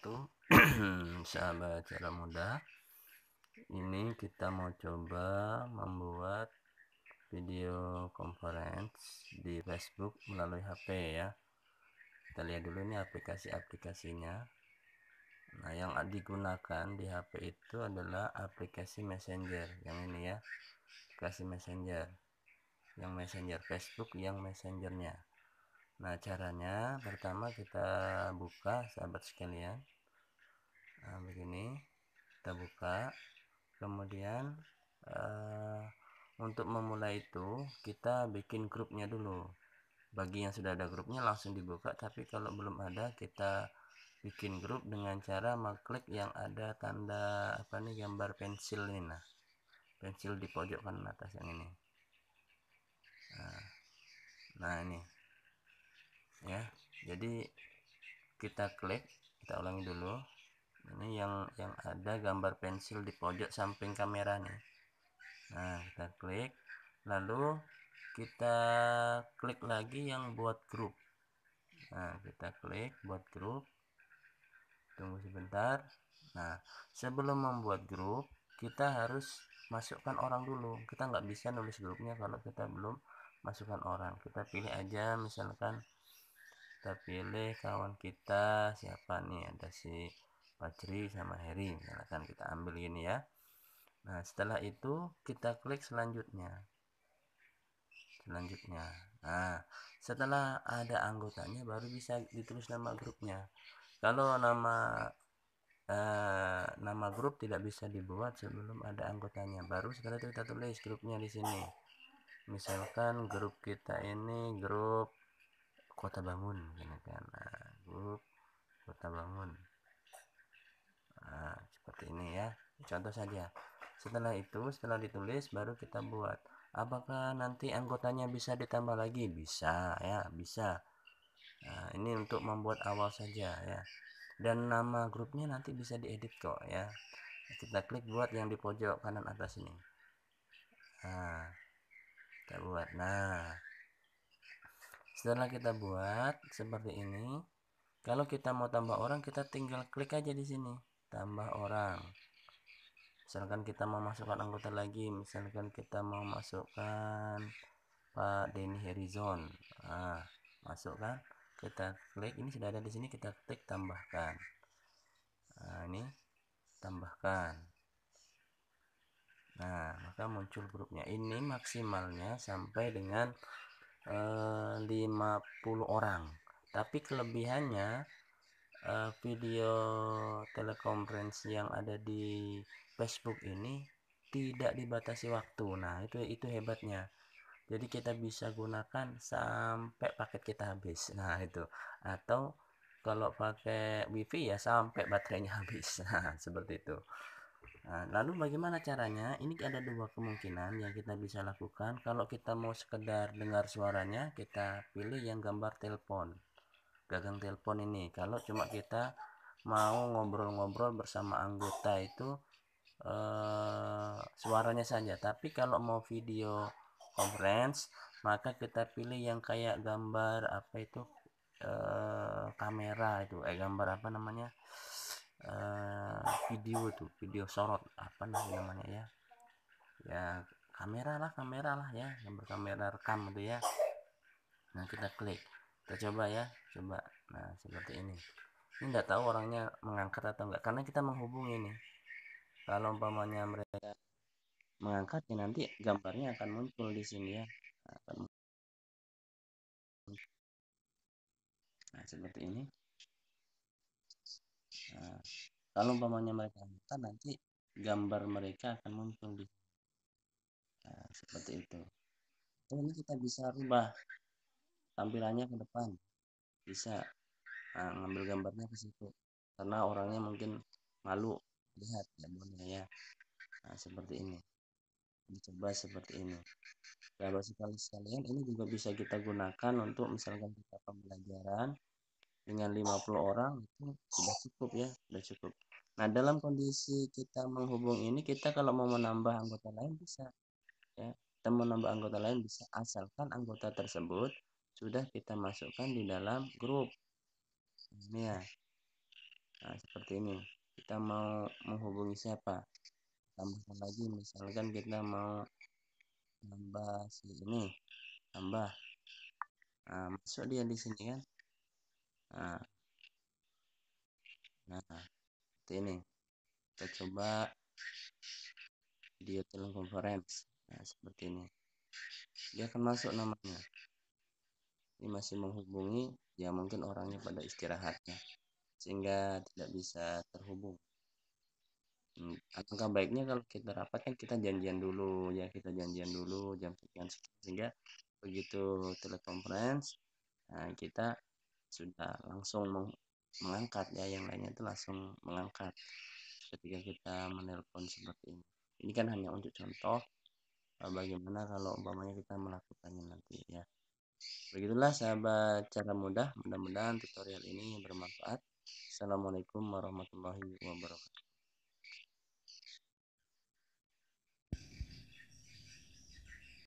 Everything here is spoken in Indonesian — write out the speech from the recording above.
wabarakatuh sahabat cara mudah ini kita mau coba membuat video conference di Facebook melalui HP ya kita lihat dulu ini aplikasi-aplikasinya nah yang digunakan di HP itu adalah aplikasi messenger yang ini ya aplikasi messenger yang messenger Facebook yang messengernya Nah, caranya pertama kita buka sahabat sekalian. Nah, begini. Kita buka. Kemudian uh, untuk memulai itu kita bikin grupnya dulu. Bagi yang sudah ada grupnya langsung dibuka, tapi kalau belum ada kita bikin grup dengan cara mengklik yang ada tanda apa nih gambar pensil ini nah. Pensil di pojok kanan atas yang ini. Nah, nah ini ya jadi kita klik kita ulangi dulu ini yang yang ada gambar pensil di pojok samping kamera nih nah kita klik lalu kita klik lagi yang buat grup nah kita klik buat grup tunggu sebentar nah sebelum membuat grup kita harus masukkan orang dulu kita nggak bisa nulis grupnya kalau kita belum masukkan orang kita pilih aja misalkan kita pilih kawan kita siapa nih ada si Fajri sama Heri misalkan nah, kita ambil ini ya nah setelah itu kita klik selanjutnya selanjutnya nah setelah ada anggotanya baru bisa ditulis nama grupnya kalau nama eh, nama grup tidak bisa dibuat sebelum ada anggotanya baru setelah itu kita tulis grupnya di sini misalkan grup kita ini grup kota bangun kan? Nah, ini kan grup kota bangun nah, seperti ini ya contoh saja setelah itu setelah ditulis baru kita buat apakah nanti anggotanya bisa ditambah lagi bisa ya bisa nah, ini untuk membuat awal saja ya dan nama grupnya nanti bisa diedit kok ya kita klik buat yang di pojok kanan atas ini nah kita buat nah setelah kita buat seperti ini kalau kita mau tambah orang kita tinggal klik aja di sini tambah orang misalkan kita mau masukkan anggota lagi misalkan kita mau masukkan Pak Denny Horizon nah, masukkan kita klik ini sudah ada di sini kita klik tambahkan nah, ini tambahkan nah maka muncul grupnya ini maksimalnya sampai dengan 50 eh, orang tapi kelebihannya eh, video telekonferensi yang ada di Facebook ini tidak dibatasi waktu nah itu itu hebatnya jadi kita bisa gunakan sampai paket kita habis nah itu atau kalau pakai wifi ya sampai baterainya habis nah seperti itu Nah, lalu bagaimana caranya? Ini ada dua kemungkinan yang kita bisa lakukan. Kalau kita mau sekedar dengar suaranya, kita pilih yang gambar telepon. Gagang telepon ini. Kalau cuma kita mau ngobrol-ngobrol bersama anggota itu eh, suaranya saja. Tapi kalau mau video conference, maka kita pilih yang kayak gambar apa itu eh, kamera itu, eh gambar apa namanya? uh, video tuh video sorot apa namanya ya ya kamera lah kamera lah ya yang kamera rekam gitu ya nah kita klik kita coba ya coba nah seperti ini ini nggak tahu orangnya mengangkat atau enggak karena kita menghubungi ini kalau umpamanya mereka mengangkat ya nanti gambarnya akan muncul di sini ya akan nah seperti ini Nah, kalau umpamanya mereka buka nanti gambar mereka akan muncul di nah, seperti itu. Dan ini kita bisa rubah tampilannya ke depan, bisa nah, ngambil gambarnya ke situ karena orangnya mungkin malu lihat ya nah, seperti ini dicoba seperti ini ya nah, sekali sekalian ini juga bisa kita gunakan untuk misalkan kita pembelajaran dengan 50 orang itu sudah cukup ya sudah cukup nah dalam kondisi kita menghubung ini kita kalau mau menambah anggota lain bisa ya kita menambah anggota lain bisa asalkan anggota tersebut sudah kita masukkan di dalam grup ini ya nah, seperti ini kita mau menghubungi siapa tambahkan lagi misalkan kita mau tambah si ini tambah nah, masuk dia di sini kan nah nah ini kita coba video telekonferensi nah seperti ini dia akan masuk namanya ini masih menghubungi ya mungkin orangnya pada istirahatnya sehingga tidak bisa terhubung hmm, baiknya kalau kita rapat kan kita janjian dulu ya kita janjian dulu jam sekian sehingga begitu telekonferensi nah kita sudah langsung meng mengangkat ya yang lainnya itu langsung mengangkat ketika kita menelpon seperti ini ini kan hanya untuk contoh e, bagaimana kalau umpamanya kita melakukannya nanti ya begitulah sahabat cara mudah mudah-mudahan tutorial ini bermanfaat assalamualaikum warahmatullahi wabarakatuh